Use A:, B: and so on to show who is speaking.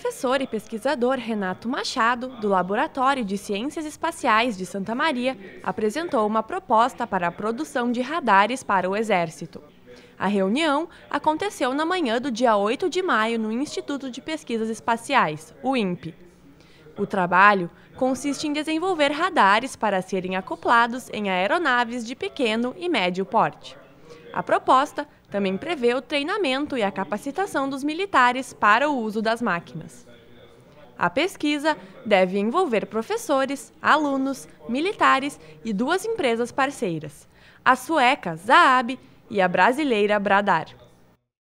A: professor e pesquisador Renato Machado, do Laboratório de Ciências Espaciais de Santa Maria, apresentou uma proposta para a produção de radares para o Exército. A reunião aconteceu na manhã do dia 8 de maio no Instituto de Pesquisas Espaciais, o INPE. O trabalho consiste em desenvolver radares para serem acoplados em aeronaves de pequeno e médio porte. A proposta também prevê o treinamento e a capacitação dos militares para o uso das máquinas. A pesquisa deve envolver professores, alunos, militares e duas empresas parceiras, a sueca Zaab e a brasileira Bradar.